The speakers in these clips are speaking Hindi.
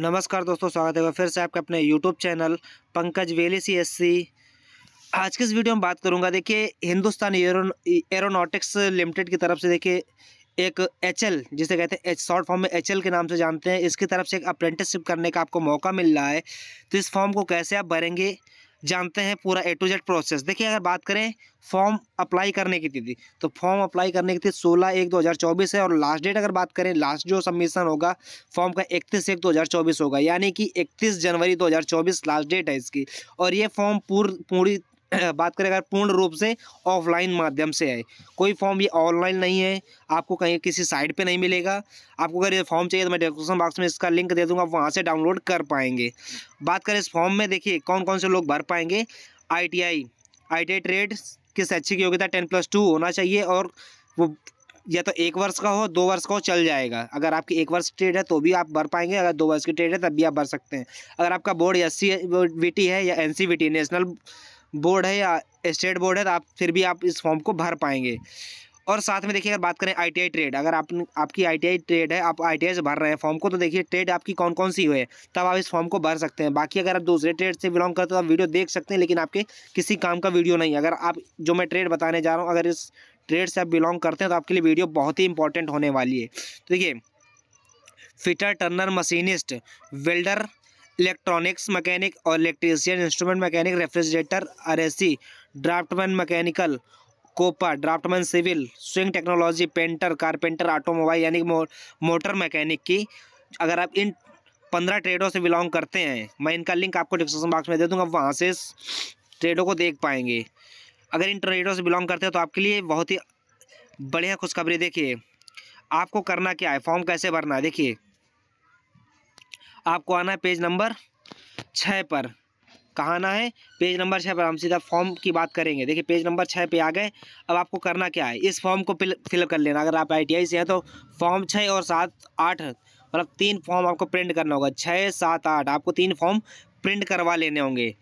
नमस्कार दोस्तों स्वागत है फिर से आपके अपने YouTube channel Pankaj valley C S C आज के इस वीडियो में बात करूंगा देखिए हिंदुस्तान एरोनॉटिक्स लिमिटेड की तरफ से देखिए एक एच एल जिसे कहते हैं एच शॉर्ट फॉर्म में एच एल के नाम से जानते हैं इसकी तरफ से एक अप्रेंटिसशिप करने का आपको मौका मिल रहा है तो इस फॉर्म को कैसे आप भरेंगे जानते हैं पूरा ए टू जेड प्रोसेस देखिए अगर बात करें फॉर्म अप्लाई करने की तिथि तो फॉर्म अप्लाई करने की तिथि 16 एक 2024 है और लास्ट डेट अगर बात करें लास्ट जो सबमिशन होगा फॉर्म का 31 एक 2024 होगा यानी कि 31 जनवरी 2024 लास्ट डेट है इसकी और ये फॉर्म पूर पूरी बात करें अगर पूर्ण रूप से ऑफलाइन माध्यम से है कोई फॉर्म ये ऑनलाइन नहीं है आपको कहीं किसी साइट पे नहीं मिलेगा आपको अगर ये फॉर्म चाहिए तो मैं डिस्क्रिप्शन बॉक्स में इसका लिंक दे दूंगा आप वहाँ से डाउनलोड कर पाएंगे बात करें इस फॉर्म में देखिए कौन कौन से लोग भर पाएंगे I T I I T trade की शैक्षिक योग्यता टेन प्लस टू होना चाहिए और वो या तो एक वर्ष का हो दो वर्ष का हो चल जाएगा अगर आपकी एक वर्ष ट्रेड है तो भी आप भर पाएंगे अगर दो वर्ष की ट्रेड है तब भी आप भर सकते हैं अगर आपका बोर्ड एस सी है या एन नेशनल बोर्ड है या स्टेट बोर्ड है तो आप फिर भी आप इस फॉर्म को भर पाएंगे और साथ में देखिए अगर बात करें आईटीआई ट्रेड अगर आप आपकी आईटीआई ट्रेड है आप आईटीआई से भर रहे हैं फॉर्म को तो देखिए ट्रेड आपकी कौन कौन सी हुए तब आप इस फॉर्म को भर सकते हैं बाकी अगर आप दूसरे ट्रेड से बिलोंग करते हो तो आप वीडियो देख सकते हैं लेकिन आपके किसी काम का वीडियो नहीं अगर आप जो मैं ट्रेड बताने जा रहा हूँ अगर इस ट्रेड से आप बिलोंग करते हैं तो आपके लिए वीडियो बहुत ही इंपॉर्टेंट होने वाली है तो देखिए fitter turner machinist welder electronics mechanic और electrician instrument mechanic refrigerator C draughtsman mechanical COPA draughtsman civil sewing technology painter carpenter automobile यानी मो, मोटर मैकेनिक की अगर आप इन पंद्रह ट्रेडों से बिलोंग करते हैं मैं इनका लिंक आपको डिस्क्रिप्शन बॉक्स में दे दूँगा वहाँ से ट्रेडों को देख पाएंगे अगर इन ट्रेडों से बिलोंग करते हैं तो आपके लिए बहुत ही बढ़िया खुशखबरी देखिए आपको करना क्या है फॉर्म कैसे भरना है देखिए आपको आना है पेज नंबर छः पर कहाँ आना है पेज नंबर छः पर हम सीधा फॉर्म की बात करेंगे देखिए पेज नंबर छः पे आ गए अब आपको करना क्या है इस फॉर्म को फिलअप कर लेना अगर आप आईटीआई से हैं तो फॉर्म छः और सात आठ मतलब तीन फॉर्म आपको प्रिंट करना होगा छः सात आठ आपको तीन फॉर्म प्रिंट करवा लेने होंगे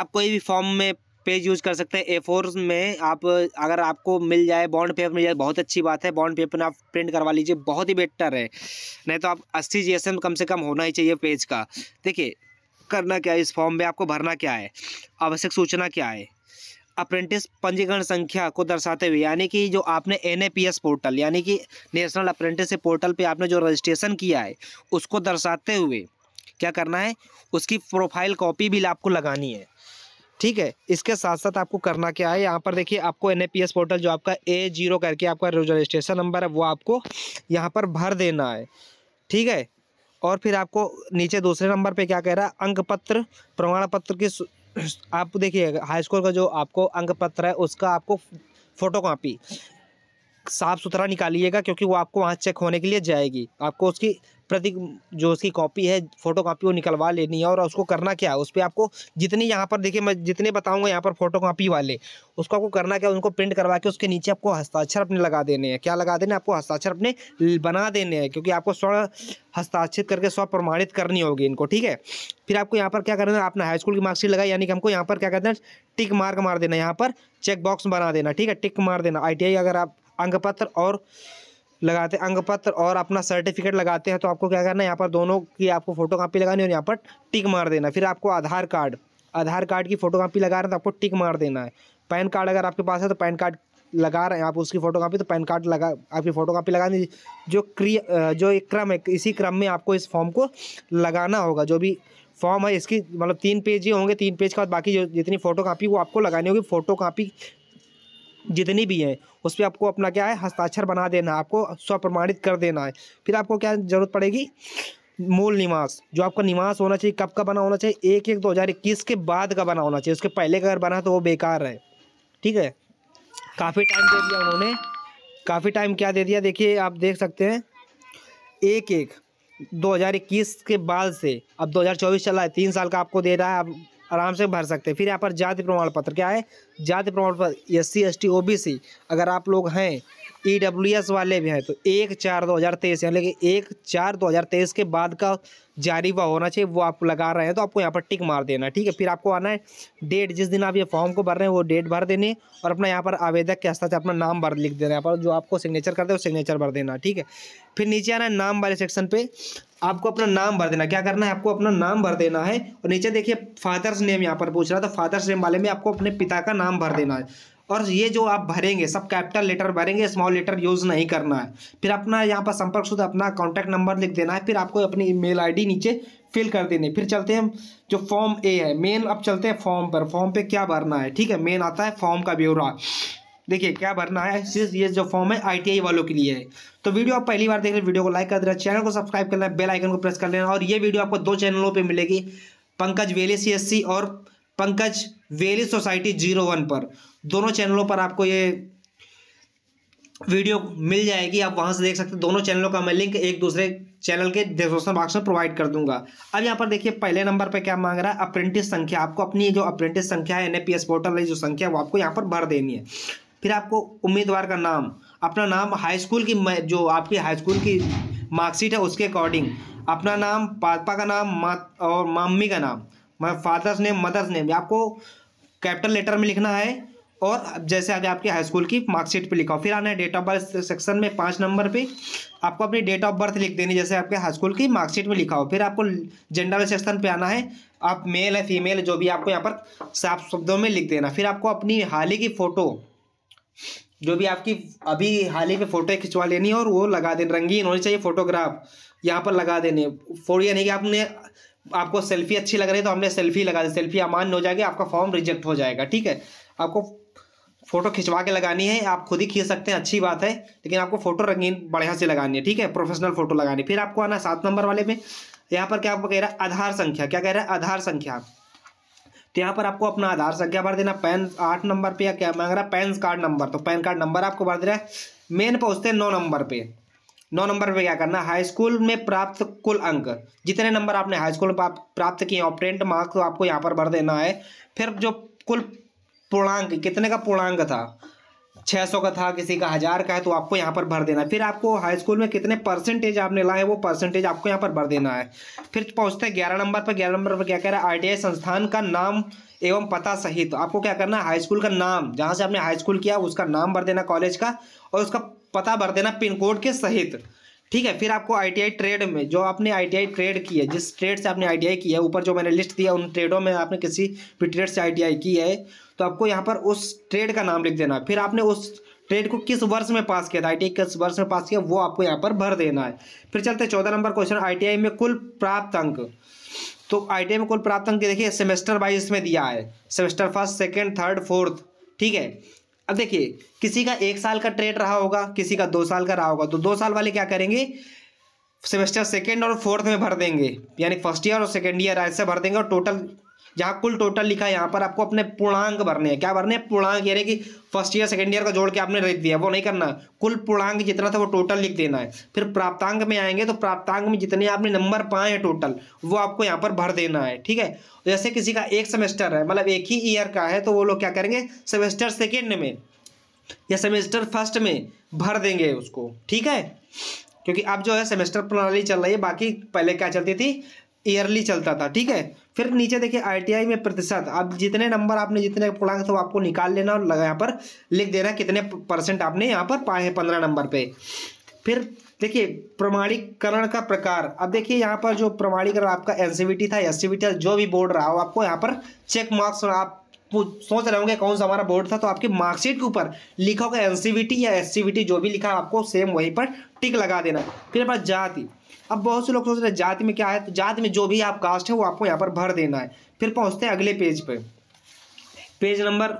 आप कोई भी फॉर्म में पेज यूज़ कर सकते हैं ए फोर में आप अगर आपको मिल जाए बॉन्ड पेपर मिल जाए बहुत अच्छी बात है बॉन्ड पेपर आप प्रिंट करवा लीजिए बहुत ही बेटर है नहीं तो आप अस्सी जी कम से कम होना ही चाहिए पेज का देखिए करना क्या है इस फॉर्म में आपको भरना क्या है आवश्यक सूचना क्या है अप्रेंटिस पंजीकरण संख्या को दर्शाते हुए यानी कि जो आपने एन पोर्टल यानी कि नेशनल अप्रेंटिस पोर्टल पे आपने जो रजिस्ट्रेशन किया है उसको दर्शाते हुए क्या करना है उसकी प्रोफाइल कॉपी भी आपको लगानी है ठीक है इसके साथ साथ आपको करना क्या है यहाँ पर देखिए आपको एन पोर्टल जो आपका ए जीरो करके आपका रजिस्ट्रेशन नंबर है वो आपको यहाँ पर भर देना है ठीक है और फिर आपको नीचे दूसरे नंबर पे क्या कह रहा है अंक पत्र प्रमाण पत्र की आप देखिएगा हाई स्कूल का जो आपको अंक पत्र है उसका आपको फ़ोटो कापी साफ़ सुथरा निकालिएगा क्योंकि वो आपको वहाँ चेक होने के लिए जाएगी आपको उसकी प्रतीक जो उसकी कॉपी है फोटो कापी वो निकलवा लेनी है और उसको करना क्या है उस पर आपको जितनी यहाँ पर देखिए मैं जितने बताऊँगा यहाँ पर फोटो कापी वाले उसको आपको करना क्या उनको प्रिंट करवा के उसके नीचे आपको हस्ताक्षर अपने लगा देने हैं क्या लगा देने आपको हस्ताक्षर अपने बना देने हैं क्योंकि आपको स्व हस्ताक्षर करके स्व प्रमाणित करनी होगी इनको ठीक है फिर आपको यहाँ पर क्या करना है आपने हाई स्कूल की मार्कशीट लगाई यानी कि हमको यहाँ पर क्या करना है टिक मार्क मार देना यहाँ पर चेक बॉक्स बना देना ठीक है टिक मार देना आई अगर आप अंग पत्र और लगाते हैं अंग पत्र और अपना सर्टिफिकेट लगाते हैं तो आपको क्या करना है यहाँ पर दोनों की आपको फोटो कापी लगानी और यहाँ पर टिक मार देना फिर आपको आधार कार्ड आधार कार्ड की फोटो कापी लगा रहे हैं तो आपको टिक मार देना है पैन कार्ड अगर आपके पास है तो पैन कार्ड लगा रहे हैं आप उसकी फोटो कापी तो पैन कार्ड लगा आपकी फोटो कापी लगा जो क्रिया जो एक क्रम है इसी क्रम में आपको इस फॉर्म को लगाना होगा जो भी फॉर्म है इसकी मतलब तीन पेज ही होंगे तीन पेज के बाद बाकी जो जितनी फोटो कापी वो आपको लगानी होगी फोटो कापी जितनी भी हैं उस पर आपको अपना क्या है हस्ताक्षर बना देना है आपको स्वप्रमाणित कर देना है फिर आपको क्या जरूरत पड़ेगी मूल निवास जो आपका निवास होना चाहिए कब का बना होना चाहिए एक एक दो हज़ार इक्कीस के बाद का बना होना चाहिए उसके पहले का अगर बना तो वो बेकार है ठीक है काफ़ी टाइम दे दिया उन्होंने काफ़ी टाइम क्या दे दिया देखिए आप देख सकते हैं एक एक दो हज़ार इक्कीस के बाद से अब दो हज़ार चल चला है तीन साल का आपको दे रहा है अब आराम से भर सकते हैं फिर यहाँ पर जाति प्रमाण पत्र क्या है जाति प्रमाण पत्र S C S T O B C अगर आप लोग हैं ई डब्ल्यू एस वाले भी हैं तो एक चार दो हज़ार तेईस यानी कि एक चार दो हज़ार तेईस के बाद का जारी हुआ होना चाहिए वो आप लगा रहे हैं तो आपको यहाँ पर टिक मार देना ठीक है फिर आपको आना है डेट जिस दिन आप ये फॉर्म को भर रहे हैं वो डेट भर देनी और अपना यहाँ पर आवेदक के से अपना नाम भर लिख देना यहाँ पर जो आपको सिग्नेचर करते हैं वो सिग्नेचर भर देना ठीक है फिर नीचे आना है नाम वाले सेक्शन पर आपको अपना नाम भर देना क्या करना है आपको अपना नाम भर देना है और नीचे देखिए फादर्स नेम यहाँ पर पूछ रहा था फादर्स नेम वाले में आपको अपने पिता का नाम भर देना है और ये जो आप भरेंगे सब कैपिटल लेटर भरेंगे स्मॉल लेटर यूज़ नहीं करना है फिर अपना यहाँ पर संपर्क शुद्ध अपना कॉन्टैक्ट नंबर लिख देना है फिर आपको अपनी मेल आईडी नीचे फिल कर देनी फिर चलते हैं जो फॉर्म ए है मेन अब चलते हैं फॉर्म पर फॉर्म पे क्या भरना है ठीक है मेन आता है फॉर्म का ब्यौरा देखिए क्या भरना है सिर्फ ये जो फॉर्म है आईटीआई वालों के लिए है तो वीडियो आप पहली बार देख रहे हैं वीडियो को लाइक कर देना चैनल को सब्सक्राइब करना बेल आइकन को प्रेस कर लेना और ये वीडियो आपको दो चैनलों पर मिलेगी पंकज वेले सी और Pankaj valley society zero one पर दोनों चैनलों पर आपको ये वीडियो मिल जाएगी आप वहां से देख सकते हैं दोनों चैनलों का मैं लिंक एक दूसरे चैनल के डिस्क्रिप्शन बॉक्स में प्रोवाइड कर दूंगा अब यहाँ पर देखिए पहले नंबर पे क्या मांग रहा है अप्रेंटिस संख्या आपको अपनी जो अप्रेंटिस संख्या है एन पोर्टल वाली जो संख्या है वो आपको यहाँ पर भर देनी है फिर आपको उम्मीदवार का नाम अपना नाम हाई स्कूल की जो आपकी हाई स्कूल की मार्कशीट है उसके अकॉर्डिंग अपना नाम पापा का नाम मा और मम्मी का नाम मतलब फादर्स नेम मदर्स नेम आपको कैपिटल लेटर में लिखना है और जैसे आगे आपके हाई स्कूल की मार्कशीट पे लिखा हो फिर आना है डेट ऑफ बर्थ सेक्शन में पाँच नंबर पे आपको अपनी डेट ऑफ बर्थ लिख देनी जैसे आपके हाई स्कूल की मार्कशीट में लिखा हो फिर आपको जेंडर सेक्शन पे आना है आप मेल है फीमेल जो भी आपको यहाँ पर साफ शब्दों में लिख देना फिर आपको अपनी हाल ही की फ़ोटो जो भी आपकी अभी हाल ही में फ़ोटो खिंचवा लेनी है और वो लगा देने रंगीन होनी चाहिए फ़ोटोग्राफ यहाँ पर लगा देने फोटो यानी नहीं कि आपने आपको सेल्फी अच्छी लग रही है तो हमने सेल्फी लगा दी सेल्फी अमान्य हो जाएगी आपका फॉर्म रिजेक्ट हो जाएगा ठीक है आपको फ़ोटो खिंचवा के लगानी है आप खुद ही खींच सकते हैं अच्छी बात है लेकिन आपको फ़ोटो रंगीन बढ़िया से लगानी है ठीक है प्रोफेशनल फ़ोटो लगानी फिर आपको आना सात नंबर वाले में यहाँ पर क्या आपको कह रहा है आधार संख्या क्या कह रहा है आधार संख्या तो यहाँ पर आपको अपना आधार संख्या भर देना पैन आठ नंबर पे या क्या मांग रहा है पैन कार्ड नंबर तो पैन कार्ड नंबर आपको भर देना है मेन पहुँचते हैं नौ नंबर पे नौ नंबर पे क्या करना हाई स्कूल में प्राप्त कुल अंक जितने नंबर आपने हाई स्कूल में प्राप्त किए ऑपरेंट मार्क्स आपको यहाँ पर भर देना है फिर जो कुल पूर्णांक कितने का पूर्णांक था सौ का था किसी का हज़ार का है तो आपको यहाँ पर भर देना फिर आपको हाई स्कूल में कितने परसेंटेज आपने लाए वो परसेंटेज आपको यहाँ पर भर देना है फिर पहुँचते हैं ग्यारह नंबर पर ग्यारह नंबर पर क्या कह रहा है आईटीआई संस्थान का नाम एवं पता सहित तो आपको क्या करना है हाई स्कूल का नाम जहाँ से आपने हाई स्कूल किया उसका नाम भर देना कॉलेज का और उसका पता भर देना पिन कोड के सहित ठीक है फिर आपको आईटीआई ट्रेड में जो आपने आईटीआई ट्रेड की है जिस ट्रेड से आपने आईटीआई की है ऊपर जो मैंने लिस्ट दिया उन ट्रेडों में आपने किसी भी ट्रेड से आईटीआई की है तो आपको यहाँ पर उस ट्रेड का नाम लिख देना है फिर आपने उस ट्रेड को किस वर्ष में पास किया था आई किस वर्ष में पास किया वो आपको यहाँ पर भर देना है फिर चलते चौदह नंबर क्वेश्चन आई में कुल प्राप्त अंक तो आई में कुल प्राप्त अंक देखिए सेमेस्टर वाइज इसमें दिया है semester first second third fourth ठीक है अब देखिए किसी का एक साल का ट्रेड रहा होगा किसी का दो साल का रहा होगा तो दो साल वाले क्या करेंगे सेमेस्टर सेकेंड और फोर्थ में भर देंगे यानी फर्स्ट ईयर और सेकेंड ईयर ऐसे भर देंगे और टोटल जहाँ कुल टोटल लिखा है यहाँ पर आपको अपने पूर्णांक भरने हैं क्या भरने हैं पूर्णांक यानी कि फर्स्ट ईयर सेकंड ईयर का जोड़ के आपने लिख दिया वो नहीं करना कुल पूर्णांक जितना था वो टोटल लिख देना है फिर प्राप्तांक में आएंगे तो प्राप्तांक में जितने आपने नंबर पाए हैं टोटल वो आपको यहाँ पर भर देना है ठीक है जैसे किसी का एक सेमेस्टर है मतलब एक ही ईयर का है तो वो लोग क्या करेंगे सेमेस्टर सेकेंड में या सेमेस्टर फर्स्ट में भर देंगे उसको ठीक है क्योंकि अब जो है सेमेस्टर प्रणाली चल रही है बाकी पहले क्या चलती थी ईयरली चलता था ठीक है फिर नीचे देखिए आईटीआई में प्रतिशत अब जितने नंबर आपने जितने पूर्णांक थे तो आपको निकाल लेना और यहाँ पर लिख देना कितने परसेंट आपने यहाँ पर पाए हैं पंद्रह नंबर पे फिर देखिए प्रमाणीकरण का प्रकार अब देखिए यहाँ पर जो प्रमाणीकरण आपका एन था एस था जो भी बोर्ड रहा हो आपको यहाँ पर चेक मार्क्स आप सोच रहे होंगे कौन सा हमारा बोर्ड था तो आपकी मार्कशीट के ऊपर लिखा होगा एनसीवीटी या एससीवीटी जो भी लिखा आपको सेम वहीं पर टिक लगा देना फिर हमारा जाति अब बहुत से लोग सोच रहे हैं जाति में क्या है तो जाति में जो भी आप कास्ट है वो आपको यहाँ पर भर देना है फिर पहुँचते हैं अगले पेज पर पेज नंबर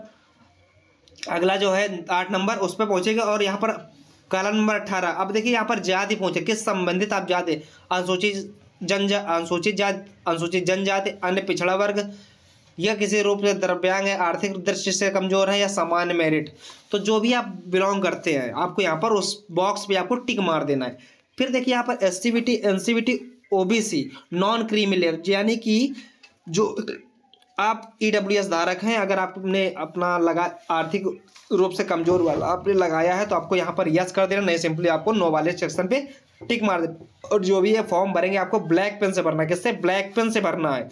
अगला जो है आठ नंबर उस पर पहुँचेगा और यहाँ पर कला नंबर अट्ठारह अब देखिए यहाँ पर जाति पहुँचे किस संबंधित आप जाते अनुसूचित जनजा अनुसूचित जाति अनुसूचित जनजाति अन्य पिछड़ा वर्ग या किसी रूप से द्रव्यांग है आर्थिक दृष्टि से कमजोर है या सामान्य मेरिट तो जो भी आप बिलोंग करते हैं आपको यहाँ पर उस बॉक्स पे आपको टिक मार देना है फिर देखिए यहाँ पर S C B B B T T N C O C non creamy layer यानी कि जो आप ई डब्ल्यू एस धारक हैं अगर आपने अपना लगा आर्थिक रूप से कमजोर वाला आपने लगाया है तो आपको यहाँ पर यस कर देना नहीं सिंपली आपको नो वाले सेक्शन पे टिक मार दे और जो भी ये फॉर्म भरेंगे आपको ब्लैक पेन से भरना है किससे ब्लैक पेन से भरना है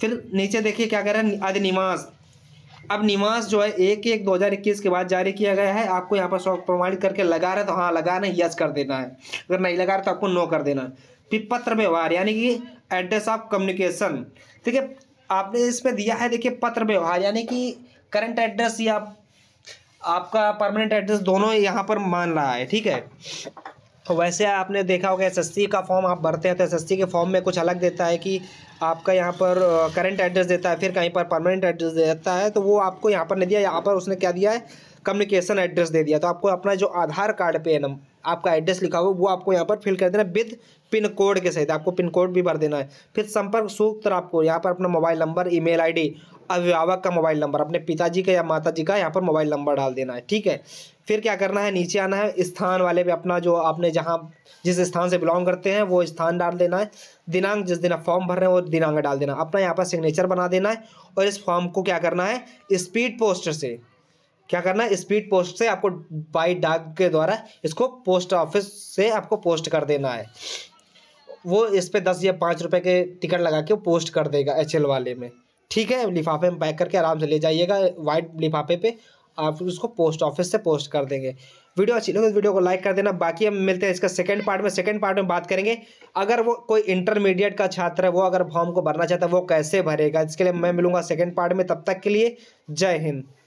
फिर नीचे देखिए क्या कह रहा है अधिनिवास अब निवास जो है एक एक दो हज़ार इक्कीस के बाद जारी किया गया है आपको यहाँ पर शौक प्रमाणित करके लगा रहे तो हाँ लगा नहीं यस कर देना है अगर नहीं लगा रहे तो आपको नो कर देना है फिर पत्र व्यवहार यानी कि एड्रेस ऑफ कम्युनिकेशन ठीक है आपने इसमें दिया है देखिए पत्र व्यवहार यानी कि करंट एड्रेस या आपका परमानेंट एड्रेस दोनों यहाँ पर मान रहा है ठीक है तो वैसे आपने देखा होगा एस का फॉर्म आप भरते हैं तो एस के फॉर्म में कुछ अलग देता है कि आपका यहाँ पर करंट एड्रेस देता है फिर कहीं पर परमानेंट एड्रेस देता है तो वो आपको यहाँ पर नहीं दिया यहाँ पर उसने क्या दिया है कम्युनिकेशन एड्रेस दे दिया तो आपको अपना जो आधार कार्ड पे नम आपका एड्रेस लिखा हुआ वो आपको यहाँ पर फिल कर देना विद पिन कोड के सहित आपको पिन कोड भी भर देना है फिर संपर्क सूत्र आपको यहाँ पर अपना मोबाइल नंबर ई मेल अभिभावक का मोबाइल नंबर अपने पिताजी का या माता का यहाँ पर मोबाइल नंबर डाल देना है ठीक है फिर क्या करना है नीचे आना है स्थान वाले पे अपना जो आपने जहाँ जिस स्थान से बिलोंग करते हैं वो स्थान डाल देना है दिनांक जिस दिन आप फॉर्म भर रहे हैं वो दिनांक डाल देना अपना यहाँ पर सिग्नेचर बना देना है और इस फॉर्म को क्या करना है स्पीड पोस्ट से क्या करना है स्पीड पोस्ट से आपको बाई डाक के द्वारा इसको पोस्ट ऑफिस से आपको पोस्ट कर देना है वो इस पर दस या पाँच रुपये के टिकट लगा के पोस्ट कर देगा एच वाले में ठीक है लिफाफे में पैक करके आराम से ले जाइएगा वाइट लिफाफे पे आप उसको पोस्ट ऑफिस से पोस्ट कर देंगे वीडियो अच्छी लगे तो वीडियो को लाइक कर देना बाकी हम मिलते हैं इसका सेकंड पार्ट में सेकंड पार्ट में बात करेंगे अगर वो कोई इंटरमीडिएट का छात्र है वो अगर फॉर्म को भरना चाहता है वो कैसे भरेगा इसके लिए मैं मिलूंगा सेकंड पार्ट में तब तक के लिए जय हिंद